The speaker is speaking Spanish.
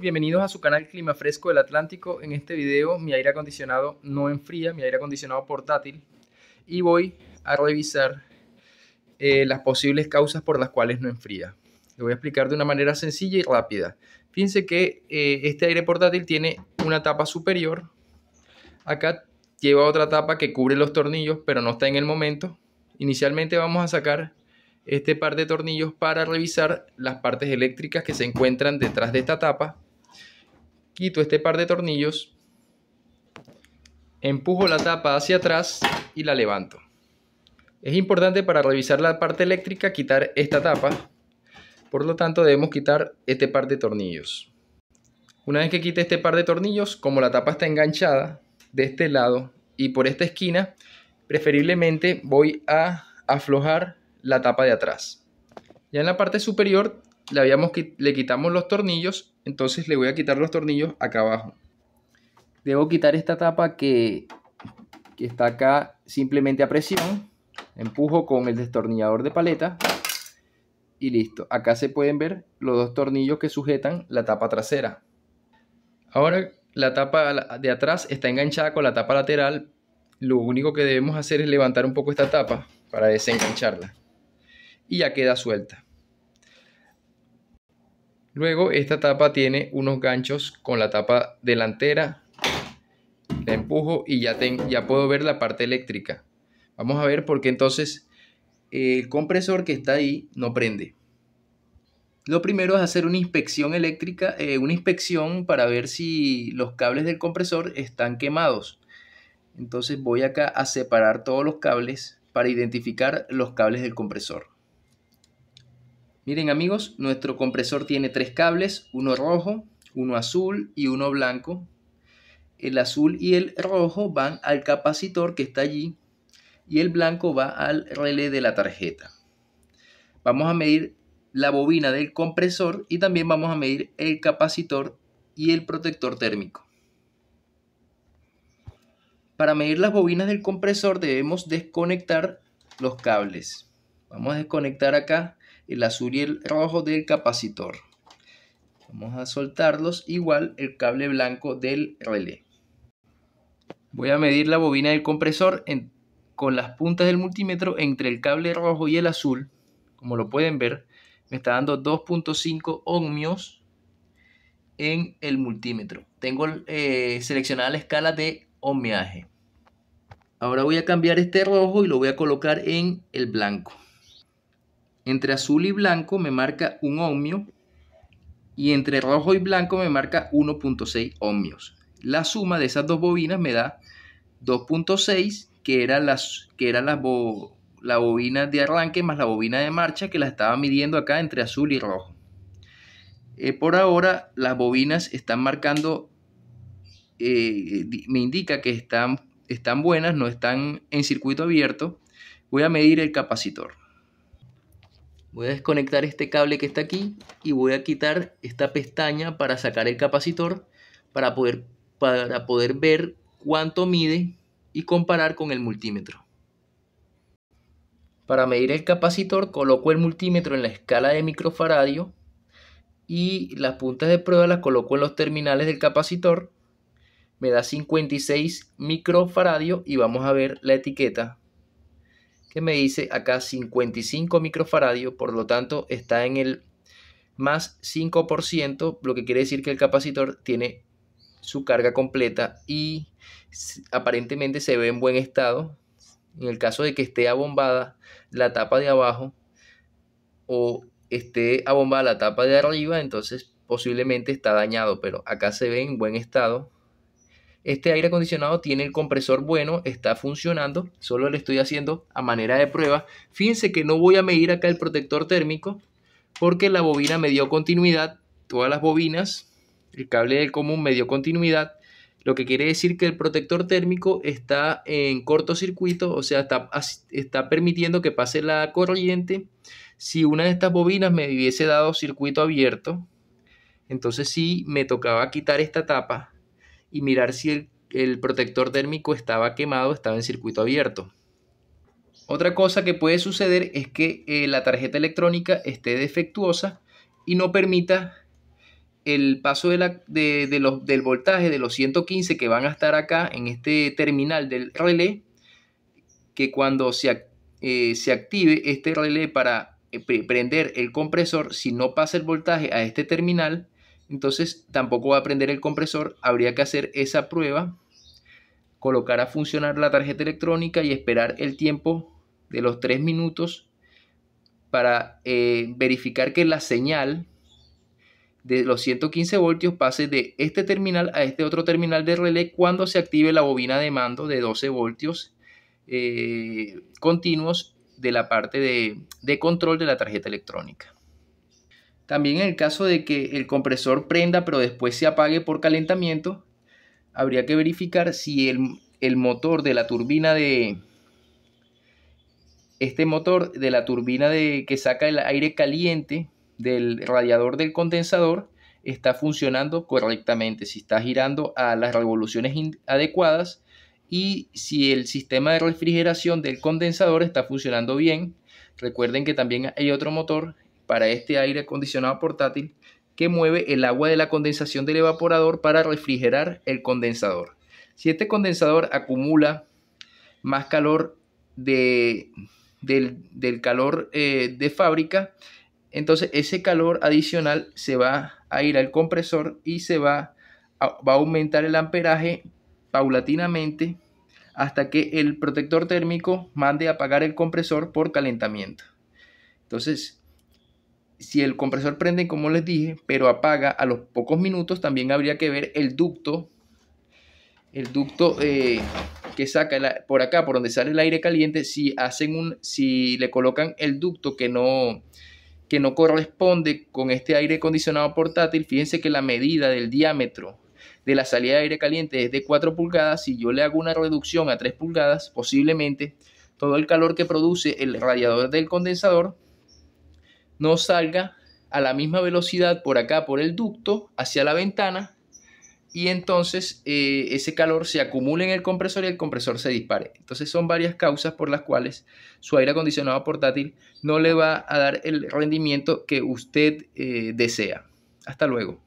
bienvenidos a su canal Clima Fresco del Atlántico. En este video mi aire acondicionado no enfría, mi aire acondicionado portátil y voy a revisar eh, las posibles causas por las cuales no enfría. Lo voy a explicar de una manera sencilla y rápida. Fíjense que eh, este aire portátil tiene una tapa superior. Acá lleva otra tapa que cubre los tornillos, pero no está en el momento. Inicialmente vamos a sacar este par de tornillos para revisar las partes eléctricas que se encuentran detrás de esta tapa. Quito este par de tornillos, empujo la tapa hacia atrás y la levanto. Es importante para revisar la parte eléctrica quitar esta tapa, por lo tanto debemos quitar este par de tornillos. Una vez que quite este par de tornillos, como la tapa está enganchada de este lado y por esta esquina, preferiblemente voy a aflojar la tapa de atrás. Ya en la parte superior le, habíamos, le quitamos los tornillos, entonces le voy a quitar los tornillos acá abajo. Debo quitar esta tapa que, que está acá simplemente a presión. Empujo con el destornillador de paleta y listo. Acá se pueden ver los dos tornillos que sujetan la tapa trasera. Ahora la tapa de atrás está enganchada con la tapa lateral. Lo único que debemos hacer es levantar un poco esta tapa para desengancharla y ya queda suelta. Luego esta tapa tiene unos ganchos con la tapa delantera. La empujo y ya, ya puedo ver la parte eléctrica. Vamos a ver por qué entonces el compresor que está ahí no prende. Lo primero es hacer una inspección eléctrica, eh, una inspección para ver si los cables del compresor están quemados. Entonces voy acá a separar todos los cables para identificar los cables del compresor. Miren amigos, nuestro compresor tiene tres cables, uno rojo, uno azul y uno blanco. El azul y el rojo van al capacitor que está allí y el blanco va al relé de la tarjeta. Vamos a medir la bobina del compresor y también vamos a medir el capacitor y el protector térmico. Para medir las bobinas del compresor debemos desconectar los cables. Vamos a desconectar acá el azul y el rojo del capacitor. Vamos a soltarlos, igual el cable blanco del relé. Voy a medir la bobina del compresor con las puntas del multímetro entre el cable rojo y el azul. Como lo pueden ver, me está dando 2.5 ohmios en el multímetro. Tengo eh, seleccionada la escala de ohmiaje. Ahora voy a cambiar este rojo y lo voy a colocar en el blanco. Entre azul y blanco me marca un ohmio y entre rojo y blanco me marca 1.6 ohmios. La suma de esas dos bobinas me da 2.6, que era, las, que la, la bobina de arranque más la bobina de marcha que la estaba midiendo acá entre azul y rojo. Eh, por ahora las bobinas están marcando, eh, me indica que están, están buenas, no están en circuito abierto. Voy a medir el capacitor. Voy a desconectar este cable que está aquí y voy a quitar esta pestaña para sacar el capacitor para poder, para poder ver cuánto mide y comparar con el multímetro. Para medir el capacitor coloco el multímetro en la escala de microfaradio y las puntas de prueba las coloco en los terminales del capacitor. Me da 56 microfaradio y vamos a ver la etiqueta que me dice acá 55 microfaradio por lo tanto está en el más 5%, lo que quiere decir que el capacitor tiene su carga completa y aparentemente se ve en buen estado. En el caso de que esté abombada la tapa de abajo o esté abombada la tapa de arriba, entonces posiblemente está dañado, pero acá se ve en buen estado este aire acondicionado tiene el compresor bueno, está funcionando, solo le estoy haciendo a manera de prueba. Fíjense que no voy a medir acá el protector térmico porque la bobina me dio continuidad, todas las bobinas, el cable del común me dio continuidad, lo que quiere decir que el protector térmico está en cortocircuito, o sea, está, está permitiendo que pase la corriente. Si una de estas bobinas me hubiese dado circuito abierto, entonces sí me tocaba quitar esta tapa y mirar si el, protector térmico estaba quemado, estaba en circuito abierto. Otra cosa que puede suceder es que eh, la tarjeta electrónica esté defectuosa y no permita el paso de los, del voltaje de los 115 que van a estar acá en este terminal del relé, que cuando se eh, active este relé para eh, prender el compresor, si no pasa el voltaje a este terminal, entonces tampoco va a prender el compresor, habría que hacer esa prueba, colocar a funcionar la tarjeta electrónica y esperar el tiempo de los 3 minutos para eh, verificar que la señal de los 115 voltios pase de este terminal a este otro terminal de relé cuando se active la bobina de mando de 12 voltios eh, continuos de la parte de control de la tarjeta electrónica. También en el caso de que el compresor prenda pero después se apague por calentamiento, habría que verificar si el, motor de la turbina de... Este motor de la turbina de, que saca el aire caliente del radiador del condensador está funcionando correctamente, si está girando a las revoluciones adecuadas y si el sistema de refrigeración del condensador está funcionando bien. Recuerden que también hay otro motor para este aire acondicionado portátil que mueve el agua de la condensación del evaporador para refrigerar el condensador. Si este condensador acumula más calor de, del, calor eh, de fábrica, entonces ese calor adicional se va a ir al compresor y se va a, va a aumentar el amperaje paulatinamente hasta que el protector térmico mande a apagar el compresor por calentamiento. Entonces, si el compresor prende como les dije, pero apaga a los pocos minutos, también habría que ver el ducto, el ducto eh, que saca por acá, por donde sale el aire caliente, si hacen un, si le colocan el ducto que no que no corresponde con este aire acondicionado portátil, fíjense que la medida del diámetro de la salida de aire caliente es de 4 pulgadas, si yo le hago una reducción a 3 pulgadas, posiblemente todo el calor que produce el radiador del condensador no salga a la misma velocidad por acá, por el ducto, hacia la ventana, y entonces eh, ese calor se acumula en el compresor y el compresor se dispare. Entonces son varias causas por las cuales su aire acondicionado portátil no le va a dar el rendimiento que usted eh, desea. Hasta luego.